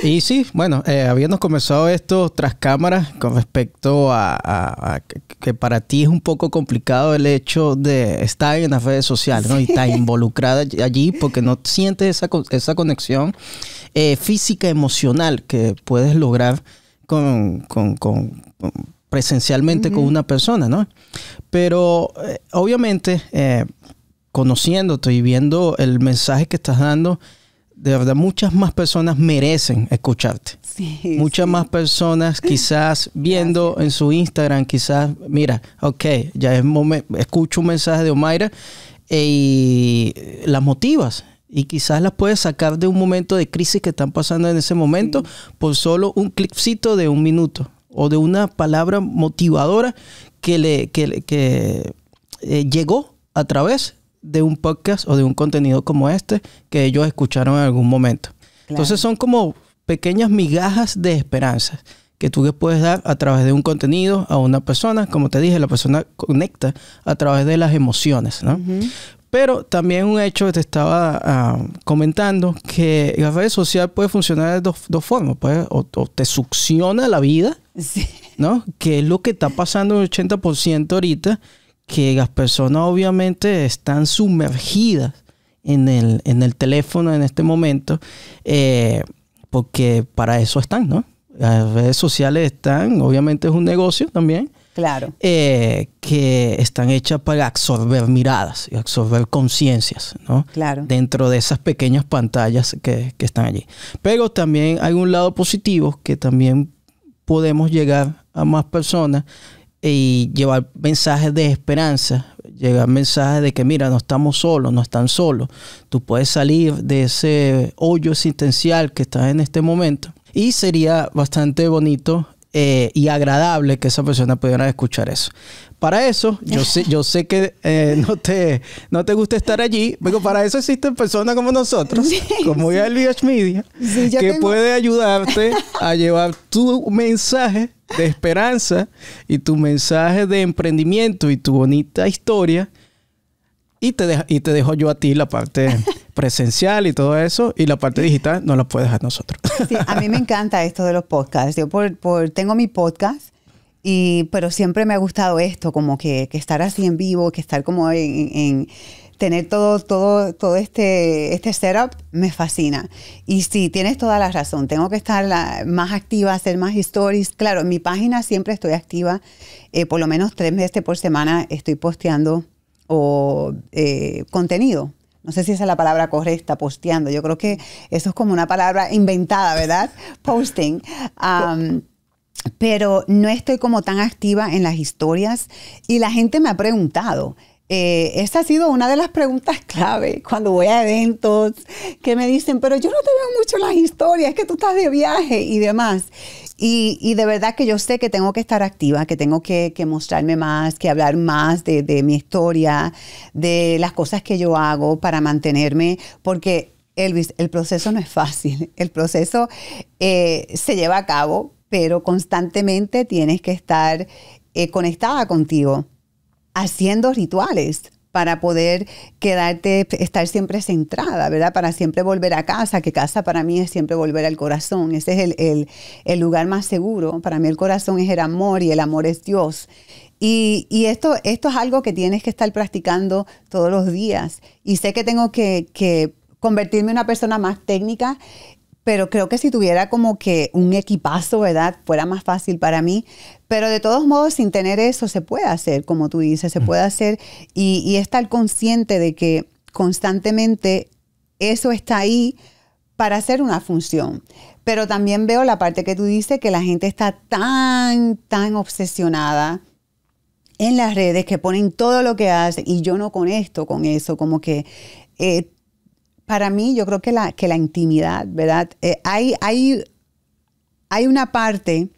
Y sí, bueno, eh, comenzado esto tras cámaras con respecto a, que para ti es un poco complicado el hecho de estar en las redes sociales ¿no? y estar involucrada allí porque no sientes esa, conexión eh, física, emocional que puedes lograr con, presencialmente con una persona, ¿no? Pero eh, obviamente eh, conociéndote y viendo el mensaje que estás dando, de verdad muchas más personas merecen escucharte. muchas más personas quizás viendo en su Instagram, quizás, mira, ok, ya es momento, escucho un mensaje de Omaira y las motivas. Y quizás las puedes sacar de un momento de crisis que están pasando en ese momento por solo un clipcito de un minuto o de una palabra motivadora que le eh, llegó a través de un podcast o de un contenido como este que ellos escucharon en algún momento. Entonces son como pequeñas migajas de esperanza que tú le puedes dar a través de un contenido a una persona. Como te dije, la persona conecta a través de las emociones, Pero también un hecho que te estaba ah, comentando, que la red social puede funcionar de dos, formas. Pues, o, te succiona la vida, ¿no? Que es lo que está pasando en el 80% ahorita que las personas obviamente están sumergidas en el, en el teléfono en este momento, eh, porque para eso están, ¿no? Las redes sociales están, obviamente es un negocio también. Claro. Eh, que están hechas para absorber miradas y absorber conciencias, ¿no? Claro. Dentro de esas pequeñas pantallas que, que, están allí. Pero también hay un lado positivo que también podemos llegar a más personas y llevar mensajes de esperanza, llegar mensajes de que mira, no estamos solos, no están solos. Tú puedes salir de ese hoyo existencial que estás en este momento. Y sería bastante bonito eh, y agradable que esa persona pudiera escuchar eso. Para eso, yo sé, yo sé que eh, no, te, no te gusta estar allí, pero para eso existen personas como nosotros, como el VH Media, que puede ayudarte a llevar tu mensaje de esperanza y tu mensaje de emprendimiento y tu bonita historia y te, y dejo yo a ti la parte presencial y todo eso, y la parte digital no la puedes dejar nosotros. a mí me encanta esto de los podcasts. Yo por, por, tengo mi podcast, y, pero siempre me ha gustado esto, como que, estar así en vivo, que estar como en, tener todo, todo, todo este, este setup me fascina. Y sí, tienes toda la razón. Tengo que estar más activa, hacer más stories. Claro, en mi página siempre estoy activa. Eh, por lo menos tres veces por semana estoy posteando o eh, contenido. No sé si esa es la palabra correcta, posteando. Yo creo que eso es como una palabra inventada, ¿verdad? Posting. pero no estoy como tan activa en las historias y la gente me ha preguntado. Eh, esa ha sido una de las preguntas clave cuando voy a eventos que me dicen, pero yo no te veo mucho en las historias, que tú estás de viaje y demás. Y, de verdad que yo sé que tengo que estar activa, que tengo que, mostrarme más, que hablar más de, mi historia, de las cosas que yo hago para mantenerme, porque Elvis, el proceso no es fácil, el proceso eh, se lleva a cabo, pero constantemente tienes que estar eh, conectada contigo, haciendo rituales, para poder quedarte, estar siempre centrada, ¿verdad? Para siempre volver a casa, que casa para mí es siempre volver al corazón, ese es el, lugar más seguro, para mí el corazón es el amor y el amor es Dios. Y, esto, esto es algo que tienes que estar practicando todos los días. Y sé que tengo que, que convertirme en una persona más técnica pero creo que si tuviera como que un equipazo, ¿verdad? Fuera más fácil para mí. Pero de todos modos, sin tener eso, se puede hacer, como tú dices, se mm. puede hacer y, estar consciente de que constantemente eso está ahí para hacer una función. Pero también veo la parte que tú dices, que la gente está tan, tan obsesionada en las redes, que ponen todo lo que hacen y yo no con esto, con eso, como que... Eh, para mí, yo creo que la, que la intimidad, ¿verdad? Eh, hay, hay, una parte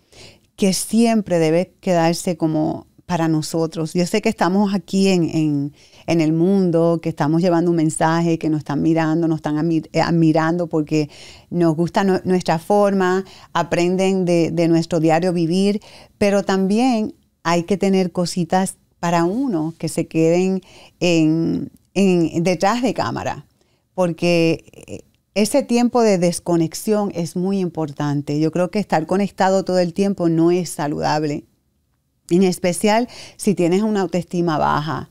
que siempre debe quedarse como para nosotros. Yo sé que estamos aquí en, el mundo, que estamos llevando un mensaje, que nos están mirando, nos están eh, admirando porque nos gusta nuestra forma, aprenden de, de, nuestro diario vivir, pero también hay que tener cositas para uno que se queden en, detrás de cámara porque eh, ese tiempo de desconexión es muy importante. Yo creo que estar conectado todo el tiempo no es saludable, en especial si tienes una autoestima baja,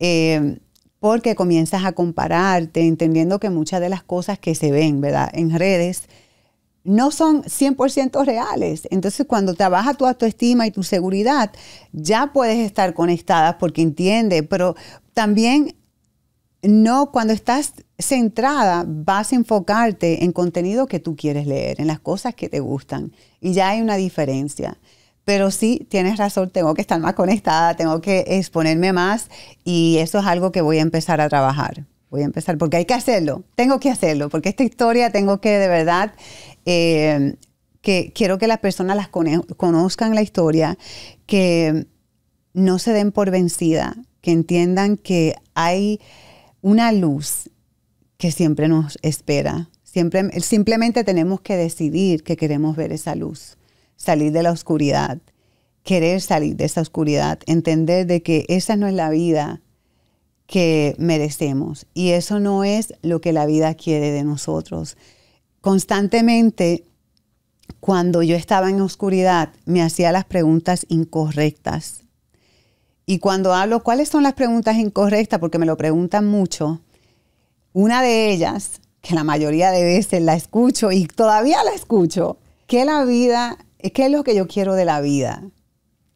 eh, porque comienzas a compararte, entendiendo que muchas de las cosas que se ven ¿verdad? en redes no son 100% reales. Entonces, cuando trabaja tu autoestima y tu seguridad, ya puedes estar conectadas porque entiende, pero también no cuando estás centrada vas a enfocarte en contenido que tú quieres leer, en las cosas que te gustan. Y ya hay una diferencia. Pero sí, tienes razón, tengo que estar más conectada, tengo que exponerme más y eso es algo que voy a empezar a trabajar. Voy a empezar porque hay que hacerlo, tengo que hacerlo, porque esta historia tengo que de verdad... Eh, que quiero que las personas las conozcan la historia, que no se den por vencida, que entiendan que hay una luz que siempre nos espera. Siempre, simplemente tenemos que decidir que queremos ver esa luz, salir de la oscuridad, querer salir de esa oscuridad, entender de que esa no es la vida que merecemos y eso no es lo que la vida quiere de nosotros. Constantemente, cuando yo estaba en oscuridad, me hacía las preguntas incorrectas. Y cuando hablo, ¿cuáles son las preguntas incorrectas? Porque me lo preguntan mucho una de ellas, que la mayoría de veces la escucho y todavía la escucho, ¿qué la vida, qué es lo que yo quiero de la vida?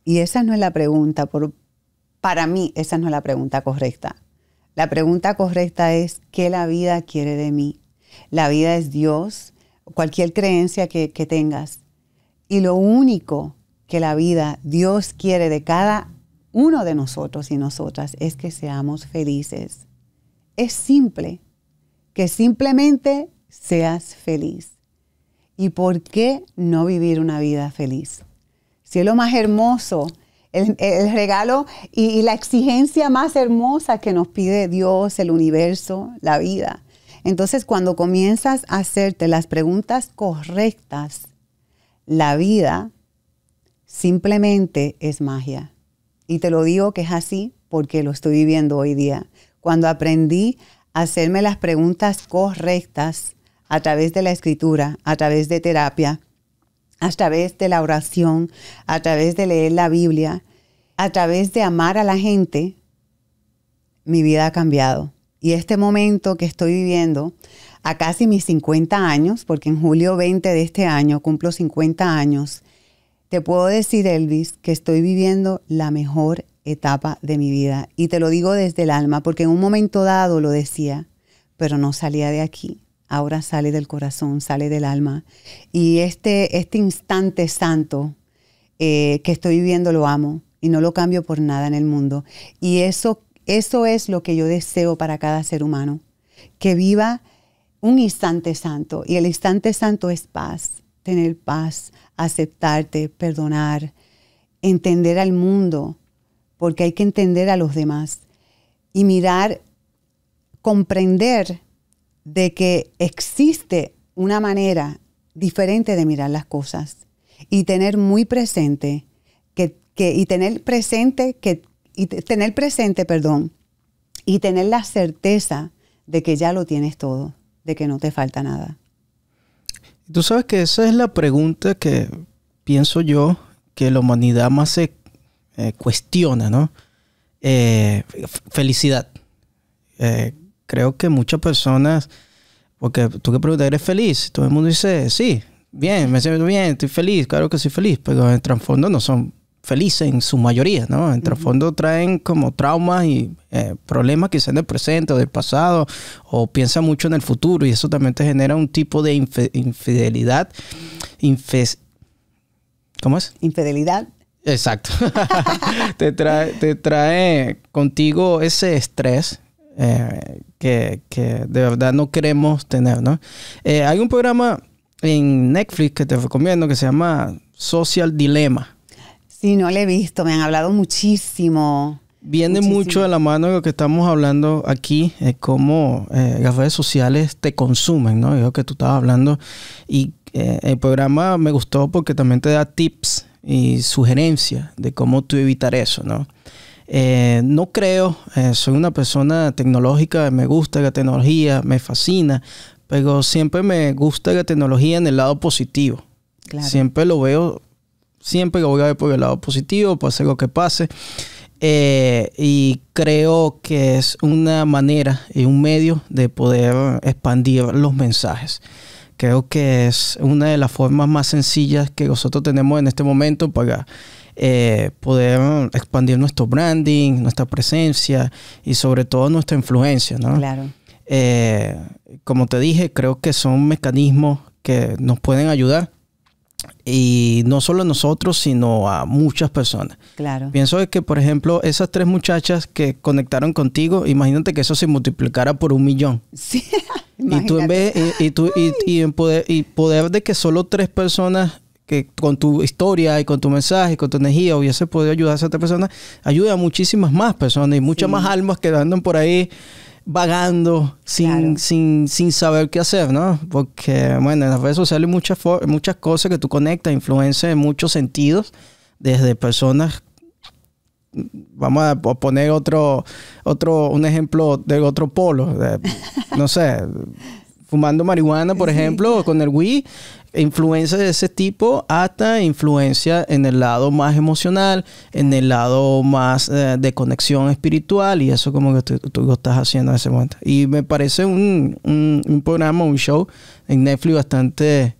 Y esa no es la pregunta, para mí esa no es la pregunta correcta. La pregunta correcta es, ¿qué la vida quiere de mí? La vida es Dios, cualquier creencia que tengas. Y lo único que la vida, Dios quiere de cada uno de nosotros y nosotras es que seamos felices. Es simple, que simplemente seas feliz. ¿Y por qué no vivir una vida feliz? Si es lo más hermoso, el, regalo y, y la exigencia más hermosa que nos pide Dios, el universo, la vida. Entonces cuando comienzas a hacerte las preguntas correctas, la vida simplemente es magia. Y te lo digo que es así porque lo estoy viviendo hoy día. Cuando aprendí hacerme las preguntas correctas a través de la escritura, a través de terapia, a través de la oración, a través de leer la Biblia, a través de amar a la gente, mi vida ha cambiado. Y este momento que estoy viviendo, a casi mis 50 años, porque en julio 20 de este año cumplo 50 años, te puedo decir, Elvis, que estoy viviendo la mejor etapa de mi vida. Y te lo digo desde el alma, porque en un momento dado lo decía, pero no salía de aquí. Ahora sale del corazón, sale del alma. Y este, este instante santo eh, que estoy viviendo lo amo y no lo cambio por nada en el mundo. Y eso, eso es lo que yo deseo para cada ser humano, que viva un instante santo. Y el instante santo es paz, tener paz, aceptarte, perdonar, entender al mundo, porque hay que entender a los demás y mirar, comprender de que existe una manera diferente de mirar las cosas y tener muy presente que, y tener presente que y tener presente, perdón, y tener la certeza de que ya lo tienes todo, de que no te falta nada. Tú sabes que esa es la pregunta que pienso yo que la humanidad más se eh, cuestiona, ¿no? Eh, felicidad. Eh, creo que muchas personas, porque tú que preguntas, ¿eres feliz? Todo el mundo dice, sí, bien, me siento bien, estoy feliz, claro que soy feliz, pero en trasfondo no son felices en su mayoría, ¿no? En trasfondo traen como traumas y problemas problemas sean del presente o del pasado, o piensan mucho en el futuro y eso también te genera un tipo de infidelidad, ¿cómo es? Infidelidad. Exacto. te, trae, te trae contigo ese estrés eh, que, de verdad no queremos tener, ¿no? Eh, hay un programa en Netflix que te recomiendo que se llama Social Dilemma. Sí, no lo he visto, me han hablado muchísimo. Viene mucho de la mano de lo que estamos hablando aquí, eh, cómo eh, las redes sociales te consumen, ¿no? Yo que tú estabas hablando. Y el programa me gustó porque también te da tips y sugerencias de cómo tú evitar eso, ¿no? Eh, no creo, eh, soy una persona tecnológica, me gusta la tecnología, me fascina, pero siempre me gusta la tecnología en el lado positivo. Siempre lo veo, siempre lo voy a ver por el lado positivo, pase lo que pase. Eh, y creo que es una manera y un medio de poder expandir los mensajes. Creo que es una de las formas más sencillas que nosotros tenemos en este momento para eh, poder expandir nuestro branding, nuestra presencia y sobre todo nuestra influencia, ¿no? Claro. Eh, como te dije, creo que son mecanismos que nos pueden ayudar y no solo a nosotros, sino a muchas personas. Claro. Pienso que, por ejemplo, esas tres muchachas que conectaron contigo, imagínate que eso se multiplicara por un millón. Sí. Y tú en vez, y, tú, y, poder, y poder de que solo tres personas que con tu historia y con tu mensaje y con tu energía hubiese podido ayudar a tres personas, ayuda a muchísimas más personas y muchas más almas que andan por ahí vagando sin, sin, sin saber qué hacer, ¿no? Porque, bueno, en las redes sociales hay muchas, muchas cosas que tú conectas, influencias en muchos sentidos, desde personas vamos a poner otro, otro, un ejemplo de otro polo, no sé, fumando marihuana, por ejemplo, con el Wii, influencia de ese tipo hasta influencia en el lado más emocional, en el lado más eh, de conexión espiritual y eso como que tú, estás haciendo en ese momento. Y me parece un, un programa, un show en Netflix bastante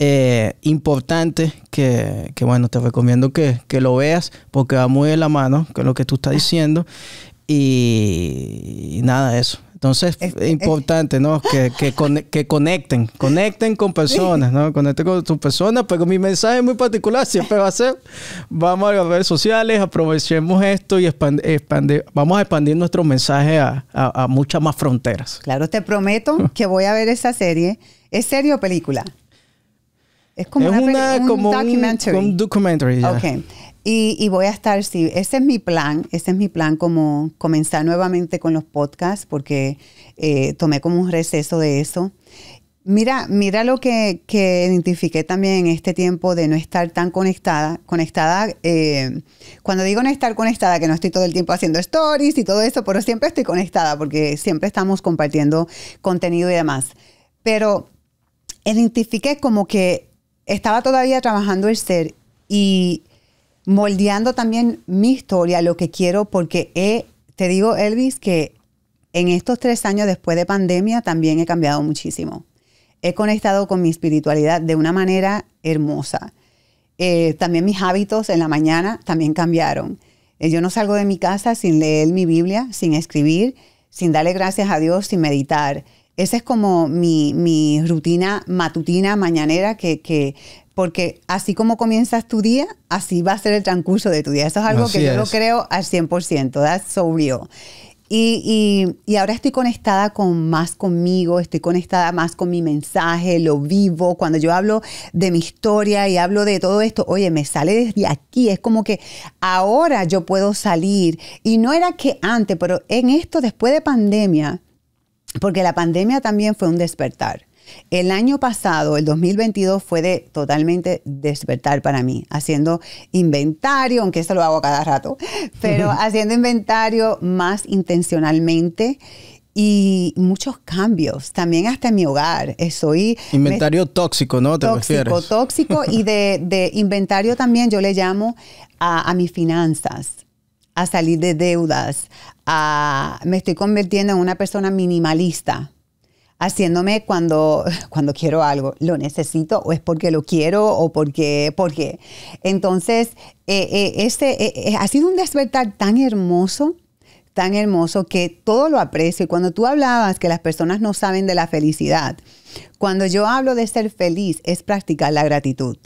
eh, importante que, bueno, te recomiendo que, lo veas porque va muy de la mano con lo que tú estás diciendo y, nada de eso. Entonces, es, importante, ¿no? Que, que, conecten, conecten con personas, ¿no? Conecten con tus personas, pero mi mensaje muy particular siempre va a ser, vamos a las redes sociales, aprovechemos esto y vamos a expandir nuestro mensaje a, a muchas más fronteras. Claro, te prometo que voy a ver esa serie. ¿Es serie o película? Es como, una, un, documentary. Un, okay. y, voy a estar, sí, ese es mi plan, ese es mi plan como comenzar nuevamente con los podcasts porque eh, tomé como un receso de eso. Mira, mira lo que, que, identifiqué también en este tiempo de no estar tan conectada. Conectada, eh, cuando digo no estar conectada, que no estoy todo el tiempo haciendo stories y todo eso, pero siempre estoy conectada porque siempre estamos compartiendo contenido y demás. Pero identifiqué como que estaba todavía trabajando el ser y moldeando también mi historia, lo que quiero, porque he, eh, te digo, Elvis, que en estos tres años después de pandemia también he cambiado muchísimo. He conectado con mi espiritualidad de una manera hermosa. Eh, también mis hábitos en la mañana también cambiaron. Eh, yo no salgo de mi casa sin leer mi Biblia, sin escribir, sin darle gracias a Dios, sin meditar. Esa es como mi, rutina matutina, mañanera, que, porque así como comienzas tu día, así va a ser el transcurso de tu día. Eso es algo que yo lo creo al 100%, that's so real. Y, ahora estoy conectada con más conmigo, estoy conectada más con mi mensaje, lo vivo. Cuando yo hablo de mi historia y hablo de todo esto, oye, me sale desde aquí. Es como que ahora yo puedo salir. Y no era que antes, pero en esto, después de pandemia, porque la pandemia también fue un despertar. El año pasado, el 2022, fue de totalmente despertar para mí, haciendo inventario, aunque eso lo hago cada rato, pero haciendo inventario más intencionalmente y muchos cambios, también hasta en mi hogar. Soy... Inventario tóxico, ¿no? ¿Te tóxico, refieres? tóxico y de, inventario también yo le llamo a, a mis finanzas a salir de deudas, me estoy convirtiendo en una persona minimalista, haciéndome cuando, cuando quiero algo, lo necesito o es porque lo quiero o porque, porque. Entonces, eh, eh, este, eh, ha sido un despertar tan hermoso tan hermoso que todo lo aprecio. Y cuando tú hablabas que las personas no saben de la felicidad, cuando yo hablo de ser feliz es practicar la gratitud,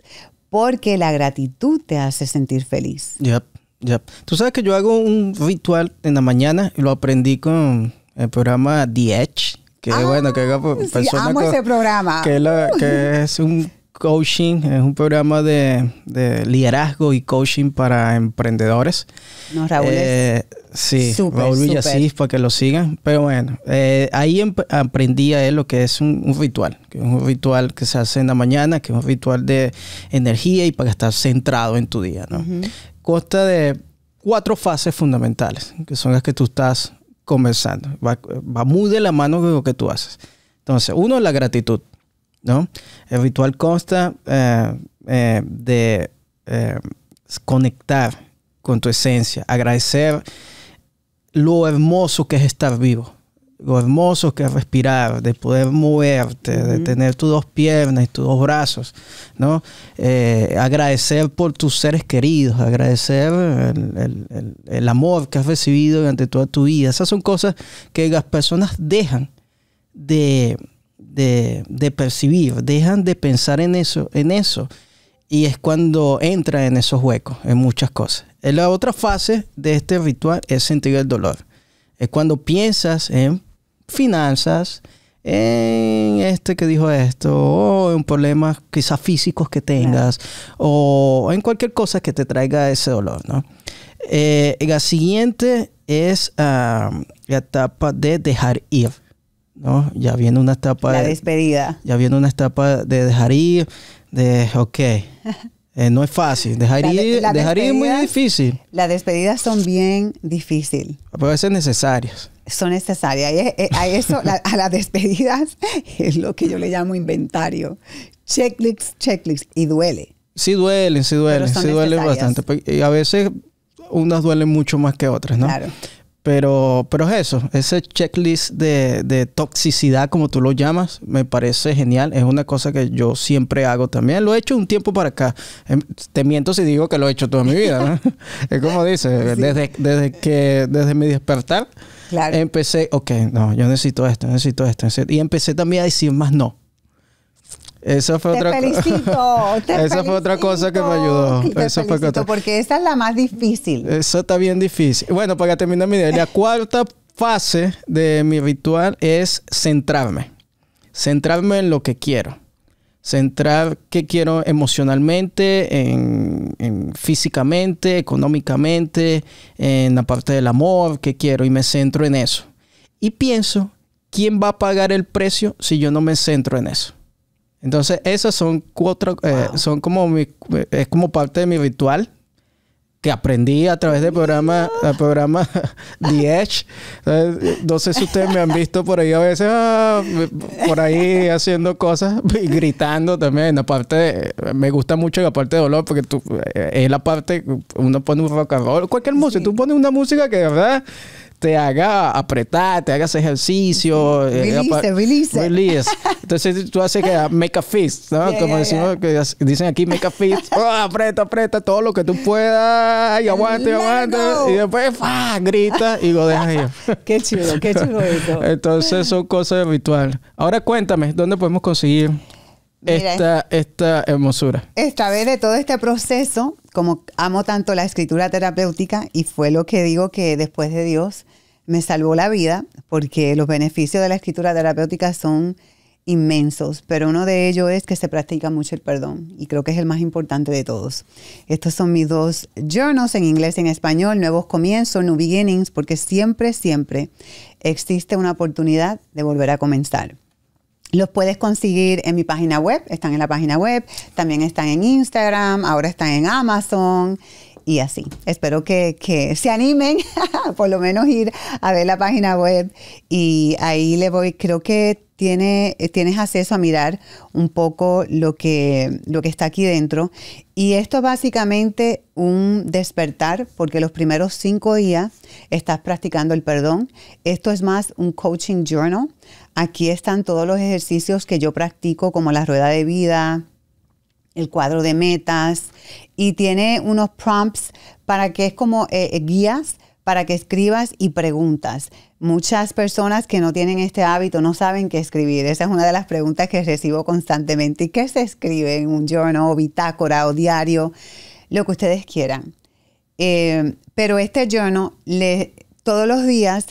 porque la gratitud te hace sentir feliz. Yep. Ya. Tú sabes que yo hago un ritual en la mañana y lo aprendí con el programa The Edge. Que ah, bueno, que haga persona amo ese programa. Que, es un coaching, es un programa de, de, liderazgo y coaching para emprendedores. No, Raúl. Eh, sí, Raúl Villasís, para que lo sigan. Pero bueno, eh, ahí em, aprendí a él lo que es un, ritual, que es un ritual que se hace en la mañana, que es un ritual de energía y para estar centrado en tu día. ¿no? consta de cuatro fases fundamentales, que son las que tú estás conversando. Va, va muy de la mano con lo que tú haces. Entonces, uno es la gratitud, ¿no? El ritual consta eh, eh, de eh, conectar con tu esencia, agradecer lo hermoso que es estar vivo, lo hermoso que es respirar, de poder moverte, de tener tus dos piernas y tus dos brazos, ¿no? Eh, agradecer por tus seres queridos, agradecer el, amor que has recibido durante toda tu vida. Esas son cosas que las personas dejan de, percibir, dejan de pensar en eso, en eso. Y es cuando entra en esos huecos, en muchas cosas. En eh, la otra fase de este ritual es sentir el dolor es cuando piensas en finanzas, en este que dijo esto, o en problemas quizás físicos que tengas, o en cualquier cosa que te traiga ese dolor, ¿no? Eh, la siguiente es la etapa de dejar ir, ¿no? Ya viene una etapa... La despedida. ya viene una etapa de dejar ir, de, ok, eh, no es fácil, dejar ir, es muy difícil. Las despedidas son bien difíciles. A veces necesarias son necesarias. Eh, a eso, a las despedidas, es lo que yo le llamo inventario. Checklist, checklists y duele. Sí duelen, sí duelen, sí duelen bastante. Y a veces unas duelen mucho más que otras, ¿no? Claro. Pero, pero es eso, ese checklist de, toxicidad, como tú lo llamas, me parece genial. Es una cosa que yo siempre hago también. Lo he hecho un tiempo para acá. Em, te miento si digo que lo he hecho toda mi vida. ¿no? es como dice desde, desde, que, desde mi despertar Empecé, ok, no, yo necesito esto, necesito esto. Y empecé también a decir más no. Eso fue te otra cosa. Esa fue otra cosa que me ayudó. porque esa es la más difícil. Eso está bien difícil. Bueno, para terminar mi idea, la cuarta fase de mi ritual es centrarme. Centrarme en lo que quiero centrar qué quiero emocionalmente, en, físicamente, económicamente, en la parte del amor, qué quiero y me centro en eso. Y pienso, ¿quién va a pagar el precio si yo no me centro en eso? Entonces, esas son cuatro, eh, son como mi, eh, es como parte de mi ritual que aprendí a través del programa, el programa The Edge. No sé si ustedes me han visto por ahí a veces, ah, por ahí haciendo cosas y gritando también. Aparte, me gusta mucho la parte de dolor porque tú, eh, es la parte, uno pone un rock and roll, cualquier música, tú pones una música que de verdad te haga apretar, te hagas ejercicio. Eh, release, release. Entonces tú haces que make a fist, ¿no? Como decimos, que dicen aquí, make a fist. apreta oh, aprieta, aprieta todo lo que tú puedas. Y aguanta, y aguanta. Y después, grita y lo dejas ahí. qué chido, qué chido esto. Entonces son cosas habituales. Ahora cuéntame, ¿dónde podemos conseguir esta, esta hermosura. Esta vez de todo este proceso, como amo tanto la escritura terapéutica y fue lo que digo que después de Dios, me salvó la vida porque los beneficios de la escritura terapéutica son inmensos, pero uno de ellos es que se practica mucho el perdón y creo que es el más importante de todos. Estos son mis dos journals en inglés y en español, nuevos comienzos, new beginnings, porque siempre, siempre existe una oportunidad de volver a comenzar. Los puedes conseguir en mi página web, están en la página web, también están en Instagram, ahora están en Amazon y así. Espero que, que se animen, por lo menos ir a ver la página web y ahí le voy, creo que tiene, tienes acceso a mirar un poco lo que, lo que está aquí dentro. Y esto es básicamente un despertar, porque los primeros cinco días estás practicando el perdón. Esto es más un coaching journal. Aquí están todos los ejercicios que yo practico, como la rueda de vida, el cuadro de metas y tiene unos prompts para que es como eh, eh, guías para que escribas y preguntas. Muchas personas que no tienen este hábito no saben qué escribir. Esa es una de las preguntas que recibo constantemente. ¿Y qué se escribe en un journal o bitácora o diario? Lo que ustedes quieran. Eh, pero este journal, le, todos los días,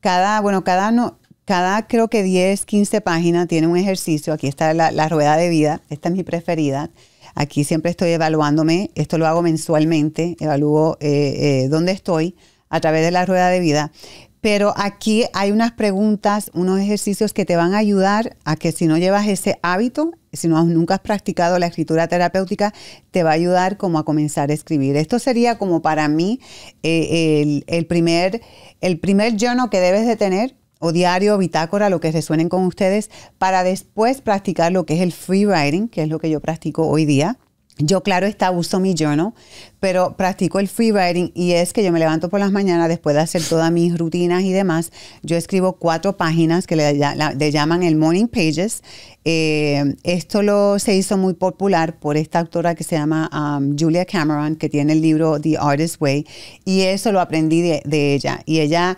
cada, bueno, cada no, cada creo que 10, 15 páginas tiene un ejercicio. Aquí está la, rueda de vida. Esta es mi preferida. Aquí siempre estoy evaluándome. Esto lo hago mensualmente. Evalúo eh, eh, dónde estoy a través de la rueda de vida. Pero aquí hay unas preguntas, unos ejercicios que te van a ayudar a que si no llevas ese hábito, si no nunca has practicado la escritura terapéutica, te va a ayudar como a comenzar a escribir. Esto sería como para mí eh, el, primer, el primer que debes de tener o diario bitácora, lo que se suenen con ustedes, para después practicar lo que es el free writing, que es lo que yo practico hoy día. Yo, claro, está uso mi journal, pero practico el free writing y es que yo me levanto por las mañanas después de hacer todas mis rutinas y demás. Yo escribo cuatro páginas que le, llaman el Morning Pages. Eh, esto lo, se hizo muy popular por esta autora que se llama um, Julia Cameron, que tiene el libro The Artist Way, y eso lo aprendí de, de ella. Y ella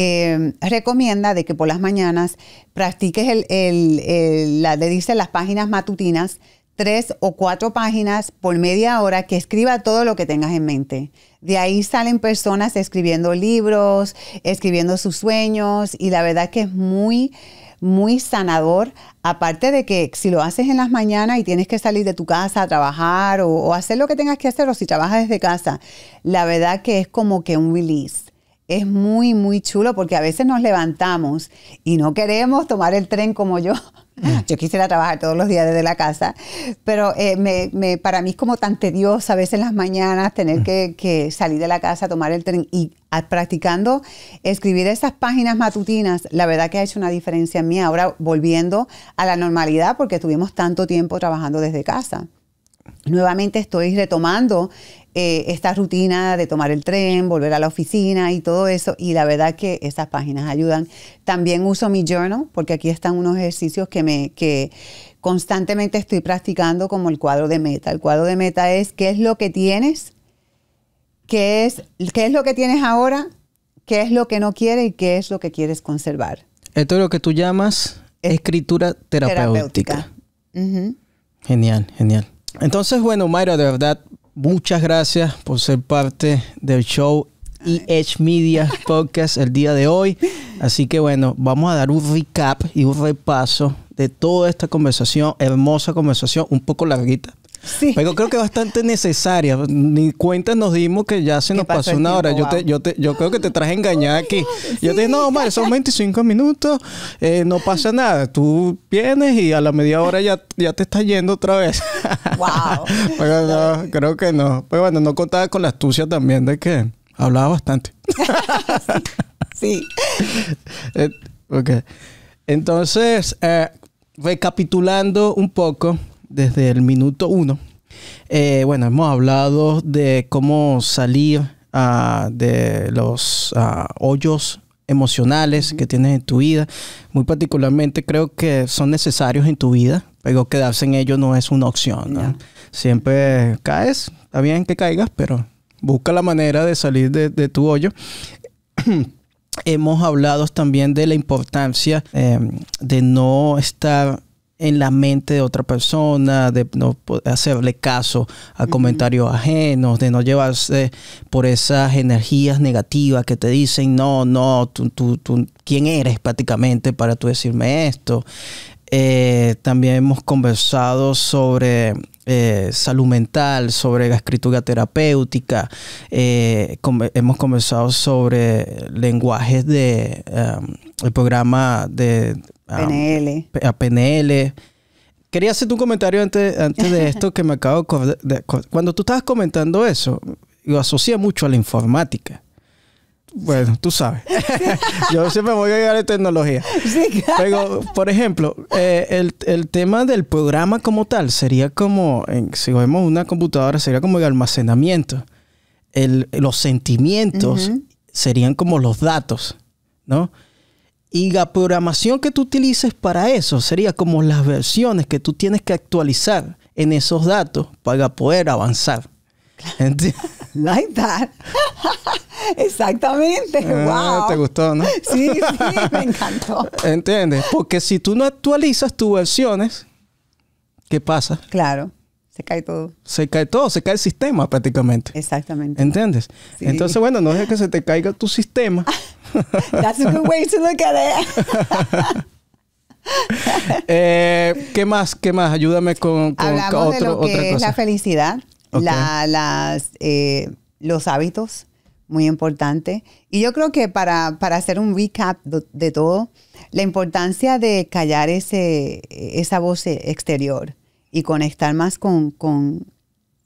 Em, recomienda de que por las mañanas practiques el, la, dice las páginas matutinas, tres o cuatro páginas por media hora que escriba todo lo que tengas en mente. De ahí salen personas escribiendo libros, escribiendo sus sueños y la verdad que es muy, muy sanador. Aparte de que si lo haces en las mañanas y tienes que salir de tu casa a trabajar o, o hacer lo que tengas que hacer o si trabajas desde casa, la verdad que es como que un release es muy, muy chulo porque a veces nos levantamos y no queremos tomar el tren como yo. Mm. Yo quisiera trabajar todos los días desde la casa, pero eh, me, para mí es como tan tedioso a veces en las mañanas tener mm. que, salir de la casa, tomar el tren y ah, practicando escribir esas páginas matutinas, la verdad que ha hecho una diferencia en mí ahora volviendo a la normalidad porque estuvimos tanto tiempo trabajando desde casa nuevamente estoy retomando eh, esta rutina de tomar el tren, volver a la oficina y todo eso. Y la verdad que esas páginas ayudan. También uso mi journal porque aquí están unos ejercicios que me... Que, Constantemente estoy practicando como el cuadro de meta. El cuadro de meta es qué es lo que tienes, qué es, qué es lo que tienes ahora, qué es lo que no quieres y qué es lo que quieres conservar. Esto es lo que tú llamas escritura terapéutica. Genial, genial. Entonces, bueno, Mayra, de verdad, muchas gracias por ser parte del show EH Media Podcast el día de hoy. Así que bueno, vamos a dar un recap y un repaso de toda esta conversación, hermosa conversación, un poco larguita, pero creo que bastante necesaria. Ni cuenta nos dimos que ya se nos pasó, una hora. Yo, yo, yo creo que te traje engañada aquí. Yo te dije, no, Omar, son 25 minutos, eh, no pasa nada. Tú vienes y a la media hora ya, ya te estás yendo otra vez. Wow. Pero no, creo que no. Pero pues bueno, no contaba con la astucia también de que hablaba bastante. sí. Eh, ok. Entonces, eh, recapitulando un poco desde el minuto uno. Eh, bueno, hemos hablado de cómo salir ah, de los ah, hoyos emocionales que tienes en tu vida. Muy particularmente creo que son necesarios en tu vida, pero quedarse en ellos no es una opción. Siempre caes, está bien que caigas, pero busca la manera de salir de, tu hoyo. Hemos hablado también de la importancia em, de no estar en la mente de otra persona, de no hacerle caso a comentarios ajenos, de no llevarse por esas energías negativas que te dicen, no, no, tú, ¿quién eres prácticamente para tú decirme esto? Eh, también hemos conversado sobre eh, salud mental, sobre la escritura terapéutica, eh, hemos conversado sobre lenguajes de el programa de Ah, PNL. A, PNL. Quería hacerte un comentario antes, antes de esto que me acabo de... Cuando tú estabas comentando eso, lo asocia mucho a la informática. Bueno, tú sabes. Yo siempre voy a llegar a tecnología. Pero, por ejemplo, eh, el, tema del programa como tal sería como, si vemos una computadora, sería como el almacenamiento. El, los sentimientos serían como los datos, ¿no? Y la programación que tú utilices para eso sería como las versiones que tú tienes que actualizar en esos datos para poder avanzar. like that. Exactamente. Eh, wow. Te gustó, ¿no? Sí, sí, me encantó. ¿Entiendes? Porque si tú no actualizas tus versiones, ¿qué pasa? Claro. Se cae todo. Se cae todo, se cae el sistema prácticamente. Exactamente. ¿Entiendes? Entonces, bueno, no es que se te caiga tu sistema. That's a good way to look at it. Eh, ¿Qué más? ¿Qué más? Ayúdame con, con Hablamos de lo que es la felicidad, eh, los hábitos, muy importante. Y yo creo que para, hacer un recap de, todo, la importancia de callar ese, esa voz exterior y conectar más con,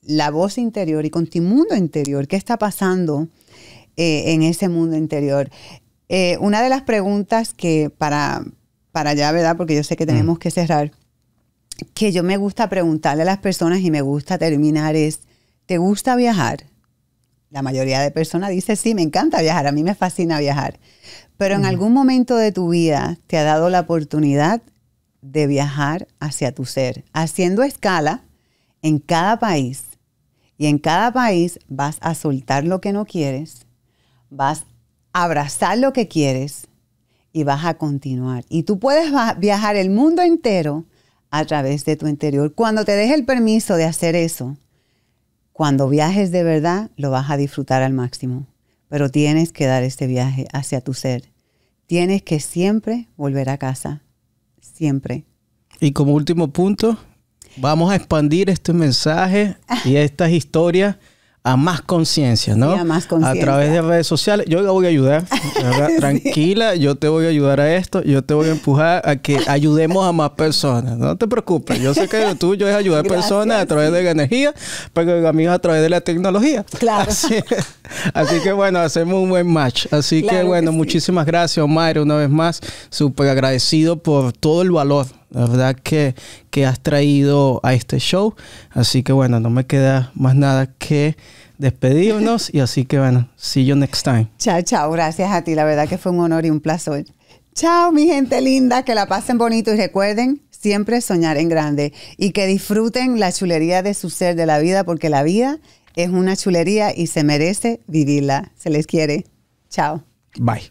la voz interior y con tu mundo interior. ¿Qué está pasando? Eh, en ese mundo interior. Eh, una de las preguntas que para, para ya, ¿verdad? Porque yo sé que mm. tenemos que cerrar, que yo me gusta preguntarle a las personas y me gusta terminar es, ¿te gusta viajar? La mayoría de personas dice, sí, me encanta viajar, a mí me fascina viajar. Pero en mm. algún momento de tu vida te ha dado la oportunidad de viajar hacia tu ser, haciendo escala en cada país. Y en cada país vas a soltar lo que no quieres vas a abrazar lo que quieres y vas a continuar. Y tú puedes viajar el mundo entero a través de tu interior. Cuando te des el permiso de hacer eso, cuando viajes de verdad, lo vas a disfrutar al máximo. Pero tienes que dar este viaje hacia tu ser. Tienes que siempre volver a casa. Siempre. Y como último punto, vamos a expandir este mensaje y estas historias a más conciencia, ¿no? a través de redes sociales. Yo la voy a ayudar. Tranquila, yo te voy a ayudar a esto. Yo te voy a empujar a que ayudemos a más personas. No te preocupes. Yo sé que tú yo es ayudar a personas a través de la energía, pero a mí a través de la tecnología. Claro. Así, que bueno, hacemos un buen match. Así que bueno, muchísimas gracias, Omar, una vez más. Súper agradecido por todo el valor la verdad que, has traído a este show. Así que bueno, no me queda más nada que despedirnos. y así que bueno, see you next time. Chao, chao. Gracias a ti. La verdad que fue un honor y un placer. Chao, mi gente linda. Que la pasen bonito y recuerden siempre soñar en grande y que disfruten la chulería de su ser, de la vida, porque la vida es una chulería y se merece vivirla. Se les quiere. Chao. Bye.